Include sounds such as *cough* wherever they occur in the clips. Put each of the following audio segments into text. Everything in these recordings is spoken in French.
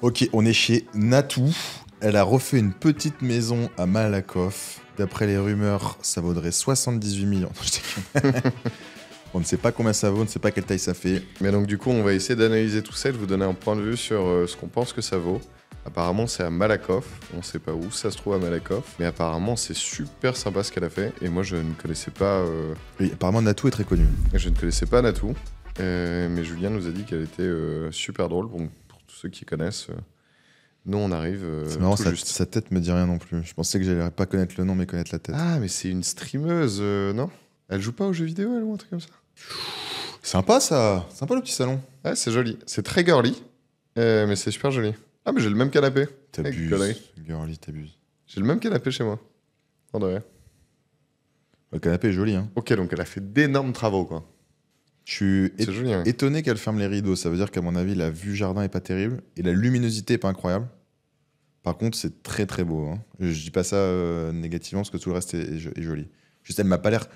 Ok, on est chez Natou. Elle a refait une petite maison à Malakoff. D'après les rumeurs, ça vaudrait 78 millions. *laughs* on ne sait pas combien ça vaut, on ne sait pas quelle taille ça fait. Mais donc du coup, on va essayer d'analyser tout ça et de vous donner un point de vue sur euh, ce qu'on pense que ça vaut. Apparemment, c'est à Malakoff. On ne sait pas où ça se trouve à Malakoff. Mais apparemment, c'est super sympa ce qu'elle a fait. Et moi, je ne connaissais pas. Euh, oui, apparemment Natou est très connue. Je ne connaissais pas Natou. Euh, mais Julien nous a dit qu'elle était super drôle. nous tous ceux qui connaissent. Euh, nous, on arrive. Euh, c'est marrant, sa, tête me dit rien non plus. Je pensais que j'allais pas connaître le nom, mais connaître la tête. Ah, mais c'est une streameuse, euh, non Elle joue pas aux jeux vidéo, elle, ou un truc comme ça Sympa, ça Sympa le petit salon. Ouais, c'est joli. C'est très girly, mais c'est super joli. Ah, mais j'ai le même canapé. T'abuses. Girly, t'abuses. J'ai le même canapé chez moi. En vrai. Le canapé est joli, hein. Ok, donc elle a fait d'énormes travaux, quoi. Je suis hein. étonné qu'elle ferme les rideaux. Ça veut dire qu'à mon avis, la vue jardin est pas terrible et la luminosité est pas incroyable. Par contre, c'est très très beau. Hein. Je dis pas ça euh, négativement parce que tout le reste est, joli. Juste, elle m'a pas l'air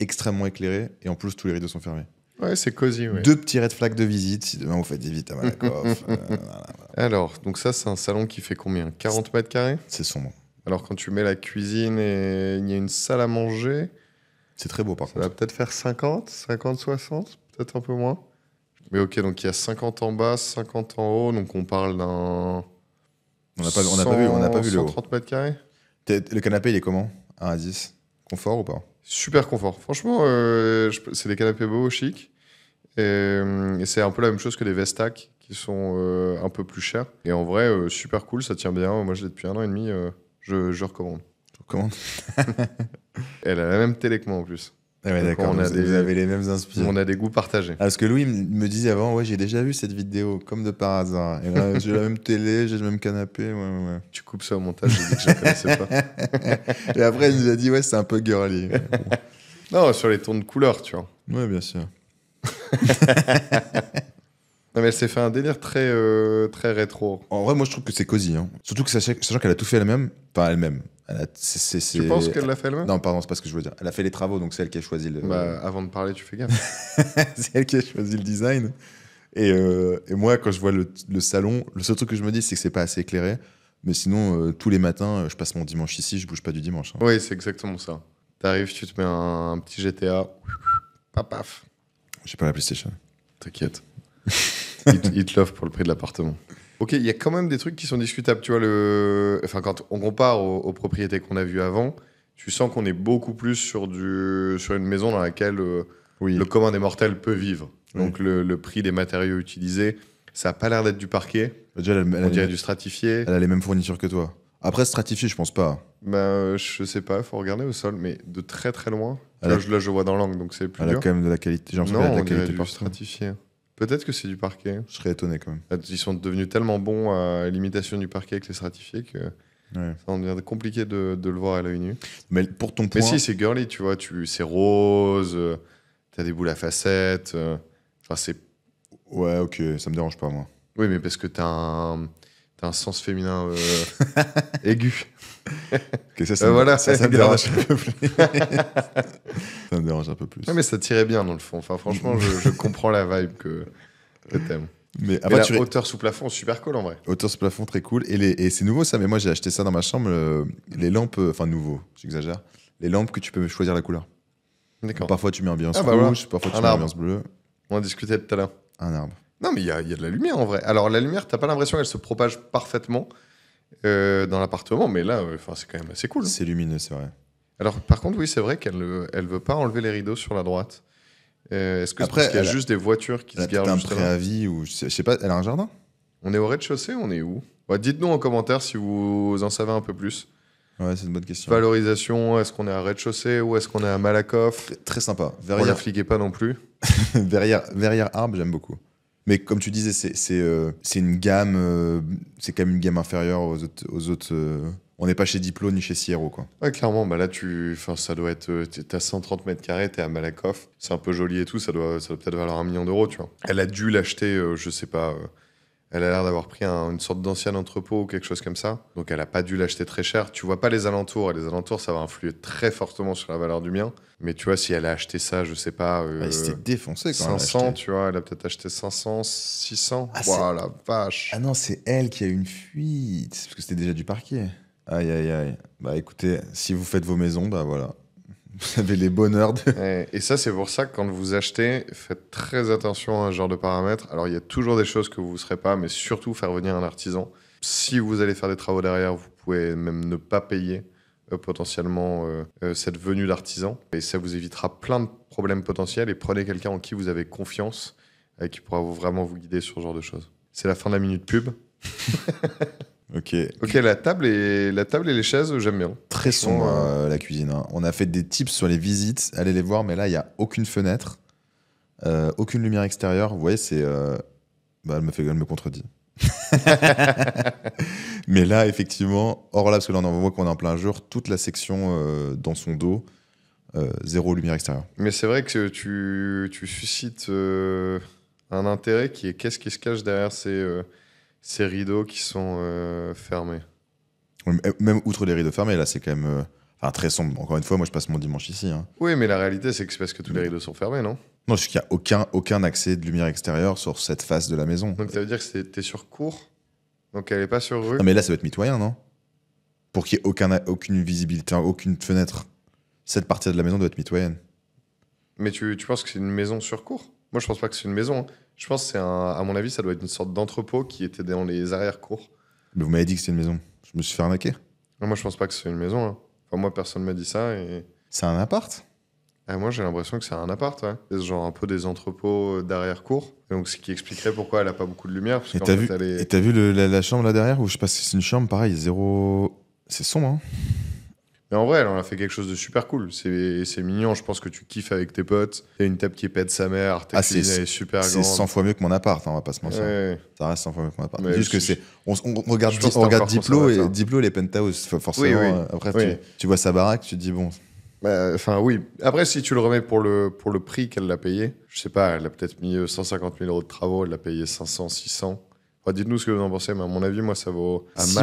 extrêmement éclairée et en plus, tous les rideaux sont fermés. Ouais, c'est cosy. Deux petits red flags de visite si demain vous faites des à Malakoff. *laughs* Euh, Alors, donc ça, c'est un salon qui fait combien 40 mètres carrés C'est sombre. Alors, quand tu mets la cuisine et il y a une salle à manger. C'est très beau, par contre. Ça va peut-être faire 50, 50, 60, peut-être un peu moins. Mais ok, donc il y a 50 en bas, 50 en haut, donc on parle d'un. On n'a pas, vu, on a pas vu le haut. 130 mètres carrés. Le canapé, il est comment 1 à 10 Confort ou pas Super confort. Franchement, euh, c'est des canapés beaux, chic. Euh, et, c'est un peu la même chose que les Vestac, qui sont euh, un peu plus chers. Et en vrai, super cool, ça tient bien. Moi, je l'ai depuis un an et demi. je, je recommande. Je recommande. *laughs* Elle a la même télé que moi en plus. Ah les mêmes On a des goûts partagés. Ah, parce que Louis me disait avant, ouais, j'ai déjà vu cette vidéo, comme de par hasard. j'ai la même télé, j'ai le même canapé. Tu coupes ça au montage, je dis que pas. *laughs* Et après, il nous a dit, ouais, c'est un peu girly. non, sur les tons de couleur, tu vois. Ouais, bien sûr. *laughs* Non, mais elle s'est fait un délire très, euh, très rétro. En vrai, moi, je trouve que c'est cosy. Hein. Surtout que, sachant, qu'elle a tout fait elle-même. Enfin, elle-même. Elle Tu penses qu'elle l'a fait elle-même Non, pardon, c'est pas ce que je veux dire. Elle a fait les travaux, donc c'est elle qui a choisi le. Bah, avant de parler, tu fais gaffe. *laughs* c'est elle qui a choisi le design. Et, euh, moi, quand je vois le, salon, le seul truc que je me dis, c'est que c'est pas assez éclairé. Mais sinon, euh, tous les matins, je passe mon dimanche ici, je bouge pas du dimanche. Ouais, hein. Oui, c'est exactement ça. T'arrives, tu te mets un, un petit GTA, paf paf. J'ai pas la PlayStation. T'inquiète. *laughs* *laughs* Il te pour le prix de l'appartement. Ok, il y a quand même des trucs qui sont discutables. Tu vois, le... enfin, quand on compare aux, propriétés qu'on a vues avant, tu sens qu'on est beaucoup plus sur, du... sur une maison dans laquelle euh, le commun des mortels peut vivre. Donc le, prix des matériaux utilisés, ça n'a pas l'air d'être du parquet. on dirait du stratifié. Elle a les mêmes fournitures que toi. Après, stratifié, je pense pas. Ben euh, je sais pas, Il faut regarder au sol, mais de très très loin. Là, je, là, je vois dans l'angle, donc c'est plus. Elle a quand même de la qualité. non, on de la qualité du stratifié. Peut-être que c'est du parquet. Je serais étonné quand même. Ils sont devenus tellement bons à l'imitation du parquet avec les stratifiés que ça devient compliqué de, le voir à l'œil nu. Mais pour ton point. Mais si, c'est girly, tu vois. Tu, c'est rose, euh, t'as des boules à facettes. Euh, enfin, c'est. Ouais, ok, ça me dérange pas, moi. Oui, mais parce que t'as un un sens féminin aigu. ça, voilà, *laughs* ça, me dérange un peu plus. ça me dérange un peu plus. mais ça tirait bien dans le fond. Enfin, franchement, je, comprends la vibe que, le t'aimes. Mais, hauteur sous plafond, super cool en vrai. Hauteur sous plafond, très cool. Et, c'est nouveau ça, mais moi j'ai acheté ça dans ma chambre. les lampes, euh, enfin nouveau, j'exagère. Les lampes que tu peux choisir la couleur. D'accord. Parfois tu mets ambiance ah, bah rouge, parfois tu mets ambiance bleue. On en discutait tout à l'heure. Un arbre. Non, mais il y a, de la lumière en vrai. Alors, la lumière, t'as pas l'impression qu'elle se propage parfaitement euh, dans l'appartement, mais là, euh, enfin c'est quand même assez cool. Hein. C'est lumineux, c'est vrai. Alors, par contre, oui, c'est vrai qu'elle euh, elle veut pas enlever les rideaux sur la droite. Est-ce que Après, qu'il y a juste des voitures qui elle se garent un vie ou je sais pas, elle a un jardin On est au rez-de-chaussée, on est où Dites-nous en commentaire si vous en savez un peu plus. Ouais, c'est une bonne question. Valorisation, est-ce qu'on est à rez-de-chaussée ou est-ce qu'on est à Malakoff Très, sympa. Verrière On pas non plus. *laughs* Verrière verrières Arbre, j'aime beaucoup. Mais comme tu disais, c'est euh, une gamme, euh, c'est quand même une gamme inférieure aux autres. Aux autres euh, on n'est pas chez Diplo ni chez Sierra, quoi. Ouais, clairement, bah là, tu, ça doit être. T'as 130 mètres carrés, es à Malakoff, c'est un peu joli et tout, ça doit, ça peut-être valoir un million d'euros, tu vois. Elle a dû l'acheter, je sais pas. Elle a l'air d'avoir pris une sorte d'ancien entrepôt ou quelque chose comme ça. Donc elle n'a pas dû l'acheter très cher. Tu vois pas les alentours. Et les alentours, ça va influer très fortement sur la valeur du mien. Mais tu vois, si elle a acheté ça, je sais pas. Euh, bah, défoncé quand 500, tu vois. Elle a peut-être acheté 500, 600. Oh, la vache. Ah non, c'est elle qui a eu une fuite. Parce que c'était déjà du parquet. Aïe, aïe, aïe. Bah écoutez, si vous faites vos maisons, bah voilà. Vous avez les bonheurs. *laughs* Eh, et, ça, c'est pour ça que quand vous achetez, faites très attention à ce genre de paramètres. Alors, il y a toujours des choses que vous ne serez pas, mais surtout faire venir un artisan. Si vous allez faire des travaux derrière, vous pouvez même ne pas payer euh, potentiellement euh, euh, cette venue d'artisan. Et ça vous évitera plein de problèmes potentiels. Et prenez quelqu'un en qui vous avez confiance et qui pourra vraiment vous guider sur ce genre de choses. C'est la fin de la minute pub. *laughs* Ok. Ok, la table et, la table et les chaises, j'aime bien. Très sombre euh, euh, la cuisine. Hein. On a fait des tips sur les visites, allez les voir, mais là, il n'y a aucune fenêtre, euh, aucune lumière extérieure. Vous voyez, c'est. Bah, elle me fait, elle me contredit. *laughs* mais là, effectivement, hors là, parce que là, on voit qu'on est en plein jour, toute la section dans son dos, zéro lumière extérieure. Mais c'est vrai que tu, suscites un intérêt qui est qu'est-ce qui se cache derrière ces, ces rideaux qui sont euh, fermés. Euh, même outre les rideaux fermés, là, c'est quand même euh, enfin, très sombre. Encore une fois, moi, je passe mon dimanche ici. Hein. Oui, mais la réalité, c'est que c'est parce que tous les rideaux sont fermés, non Non, c'est qu'il n'y a aucun, aucun accès de lumière extérieure sur cette face de la maison. Donc, ça veut dire que es sur cour, Donc, elle n'est pas sur rue Non, ah, mais là, ça doit être mitoyen, non Pour qu'il n'y ait aucune visibilité, aucune fenêtre, cette partie de la maison doit être mitoyenne. Mais tu, tu penses que c'est une maison sur cour Moi, je pense pas que c'est une maison. Hein. Je pense que c'est à mon avis, ça doit être une sorte d'entrepôt qui était dans les arrières-cours. vous m'avez dit que c'était une maison. Je me suis fait arnaquer. moi, je pense pas que c'est une maison. Hein. Enfin, moi, personne ne m'a dit ça. Et... C'est un appart et ah, moi, j'ai l'impression que c'est un appart, C'est genre un peu des entrepôts euh, darrière cours Donc, ce qui expliquerait pourquoi elle a pas beaucoup de lumière. Et t'as vu, vu la, chambre là derrière où je sais pas si c'est une chambre, pareil, zéro. C'est sombre, hein mais en vrai, elle en a fait quelque chose de super cool. C'est mignon, je pense que tu kiffes avec tes potes. T'as une table qui pète sa mère, ta ah, super grande. C'est 100 fois mieux que mon appart, hein, on va pas se mentir. Ça reste 100 fois mieux que mon appart. Juste que c'est. On, regarde, on regarde Diplo et Diplo, les penthouse, forcément. Hein. Après, Tu, vois sa baraque, tu te dis bon. Bah, enfin, oui. Après, si tu le remets pour le, pour le prix qu'elle l'a payé, je sais pas, elle a peut-être mis 150 euh, 000 euros de travaux, elle l'a payé 500, 600. Dites-nous ce que vous en pensez, mais à mon avis, moi, ça vaut. À si peu,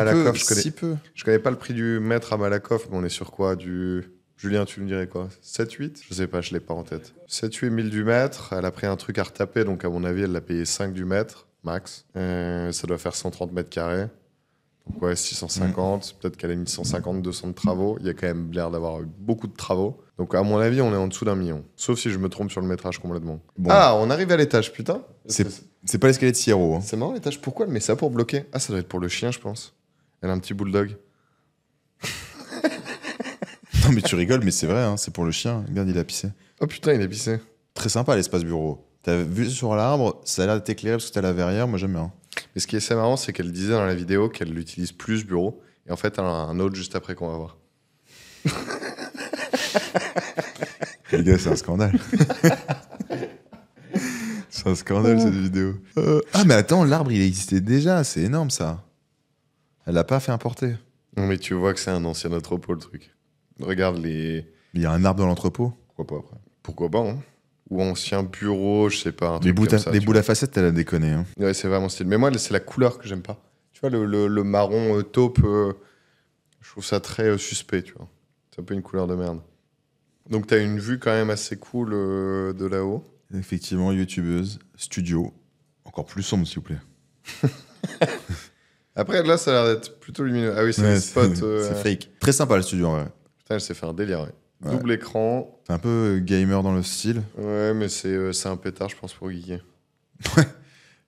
je, connais, pas le prix du mètre à Malakoff, mais on est sur quoi Du. Julien, tu me dirais quoi 7, 8 Je sais pas, je l'ai pas en tête. 7, 8 000 du mètre. Elle a pris un truc à retaper, donc à mon avis, elle l'a payé 5 du mètre, max. Euh, ça doit faire 130 mètres carrés. Donc ouais, 650. Mm. Peut-être qu'elle a mis 150, 200 de travaux. Il y a quand même l'air d'avoir eu beaucoup de travaux. Donc à mon avis, on est en dessous d'un million. Sauf si je me trompe sur le métrage complètement. Bon. Ah, on arrive à l'étage, putain. C'est c'est pas de Sierra. Hein. C'est marrant les tâches. Pourquoi elle met ça pour bloquer Ah, ça doit être pour le chien, je pense. Elle a un petit bulldog. *laughs* non, mais tu rigoles, mais c'est vrai, hein, c'est pour le chien. Regarde, il a pissé. Oh putain, il a pissé. Très sympa l'espace bureau. T'as vu sur l'arbre, ça a l'air d'être éclairé parce que t'as la verrière, moi j'aime bien. Mais ce qui est assez marrant, c'est qu'elle disait dans la vidéo qu'elle l'utilise plus bureau. Et en fait, elle en a un autre juste après qu'on va voir. Les gars, c'est un scandale. *laughs* un scandale cette oh. vidéo. Euh, ah mais attends, l'arbre il existait déjà, c'est énorme ça. Elle l'a pas fait importer. Non mais tu vois que c'est un ancien entrepôt le truc. Regarde les. Il y a un arbre dans l'entrepôt. Pourquoi pas après. Pourquoi pas hein. ou ancien bureau, je sais pas. les, bouts, comme ça, facette. à facettes, elle a déconné. Hein. Ouais, c'est vraiment style. Mais moi, c'est la couleur que j'aime pas. Tu vois, le, marron euh, taupe, euh, je trouve ça très suspect, tu vois. C'est un peu une couleur de merde. Donc, t'as une vue quand même assez cool de là-haut. Effectivement, youtubeuse, studio, encore plus sombre s'il vous plaît. *laughs* Après, là, ça a l'air d'être plutôt lumineux. Ah oui, c'est un spot. Euh, c'est fake. Très sympa le studio en vrai. Putain, elle s'est fait un délire, ouais. Double écran. C'est un peu euh, gamer dans le style. Ouais, mais euh, c'est un pétard, je pense, pour geeker. Ouais.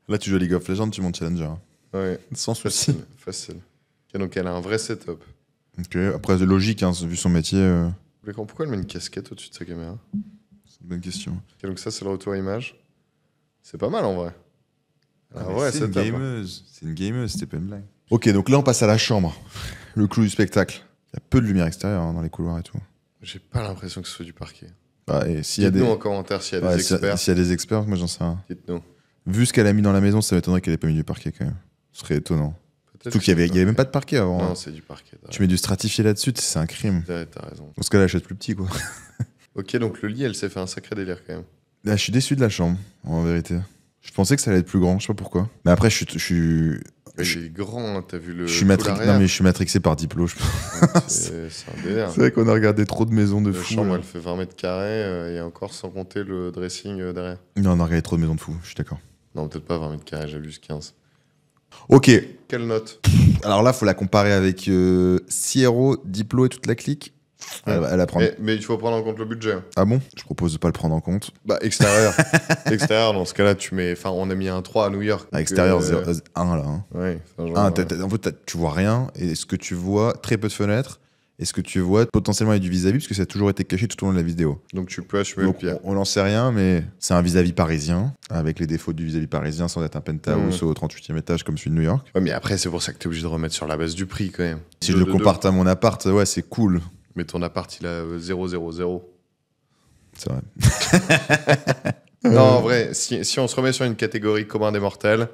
Là, tu joues à League of Legends, tu montes Challenger. Hein. Ouais. Sans facile, Facile. donc, elle a un vrai setup. Ok, après, c'est logique, hein, vu son métier. Pourquoi elle met une casquette au-dessus de sa caméra c'est une bonne question. donc ça, c'est le retour image. C'est pas mal en vrai. Ah, ouais, c'est une, hein. gameuse. C'est une gameuse, c'était pas une blague. Ok, donc là, on passe à la chambre. *laughs* Le clou du spectacle. Il y a peu de lumière extérieure hein, dans les couloirs et tout. J'ai pas l'impression que ce soit du parquet. Bah, et s'il y a des... en commentaire s'il y a des experts. S'il y, a des experts, moi j'en sais rien. Dites-nous. Vu ce qu'elle a mis dans la maison, ça m'étonnerait qu'elle ait pas mis du parquet quand même. Ce serait étonnant. Surtout qu'il y avait, même pas de parquet avant. Non, hein. c'est du parquet. Tu mets du stratifié là-dessus, c'est un crime. T'as raison. cas achète plus petit, quoi. *laughs* Ok, donc le lit, elle s'est fait un sacré délire quand même. Là, je suis déçu de la chambre, en vérité. Je pensais que ça allait être plus grand, je sais pas pourquoi. Mais après, je suis. Je suis... grand, hein, t'as vu le. Je suis, non, mais je suis matrixé par Diplo. Je... *laughs* c'est un délire. C'est vrai qu'on a regardé trop de maisons de fous. La chambre, elle fait 20 mètres carrés, euh, et encore sans compter le dressing euh, derrière. Non, on a regardé trop de maisons de fous, je suis d'accord. Non, peut-être pas 20 mètres carrés, j'ai ce 15. Ok. Quelle note Alors là, il faut la comparer avec euh, Diplo et toute la clique mais, il faut prendre en compte le budget. Hein. Ah bon Je propose de pas le prendre en compte. Bah, extérieur. *laughs* extérieur, dans ce cas-là, tu mets. Enfin, on a mis un 3 à New York. Ah, extérieur, 1 euh, là. Hein. Ah, euh, en fait, tu vois rien. Et ce que tu vois, très peu de fenêtres. Et ce que tu vois, potentiellement, est du vis-à-vis, parce que ça a toujours été caché tout au long de la vidéo. Donc tu peux assumer On n'en sait rien, mais c'est un vis-à-vis parisien, avec les défauts du vis-à-vis parisien, sans être un penthouse mmh. au 38e étage comme celui de New York. Ouais, mais après, c'est pour ça que tu es obligé de remettre sur la base du prix quand même. Si je le compare à mon appart, ouais, c'est cool. Mais ton appart, il a 000. C'est vrai. *laughs* non, en vrai, si, on se remet sur une catégorie commun des mortels,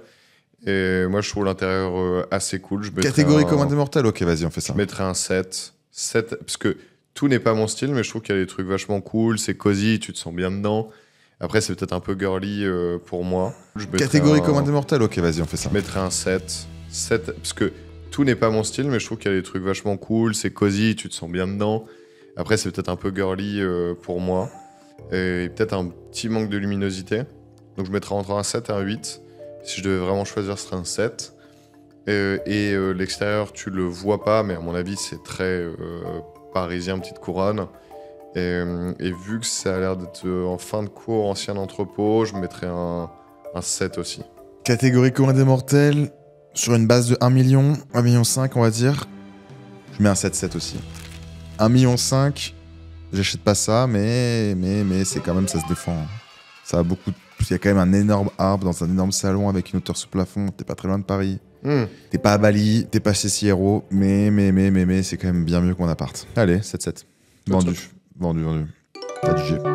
et moi je trouve l'intérieur euh, assez cool. Je catégorie un... commun des mortels, ok, vas-y, on fait ça. Je mettrais un 7. 7 parce que tout n'est pas mon style, mais je trouve qu'il y a des trucs vachement cool, c'est cosy, tu te sens bien dedans. Après, c'est peut-être un peu girly euh, pour moi. Je catégorie commun des mortels, ok, vas-y, on fait ça. Je mettrais un 7. 7 parce que tout n'est pas mon style, mais je trouve qu'il y a des trucs vachement cool, c'est cosy, tu te sens bien dedans. Après, c'est peut-être un peu girly euh, pour moi, et, peut-être un petit manque de luminosité. Donc je mettrais entre un 7 et un 8. Si je devais vraiment choisir, ce serait un 7. et euh, l'extérieur, tu le vois pas, mais à mon avis, c'est très euh, parisien, petite couronne. Et, vu que ça a l'air d'être en fin de cours, ancien entrepôt, je mettrais un, un 7 aussi. Catégorie couronne des mortels, sur une base de 1 million, 1 million 5 on va dire. Je mets un 7-7 aussi. 1 million 5, j'achète pas ça, mais, mais, mais c'est quand même, ça se défend. Hein. Ça a beaucoup Il y a quand même un énorme arbre dans un énorme salon avec une hauteur sous plafond, t'es pas très loin de Paris. Hmm. T'es pas à Bali, t'es pas chez Sierra. mais, mais, mais, mais, mais c'est quand même bien mieux qu'on appart. Allez, 7-7. Vendu. vendu. Vendu, vendu. du jeu.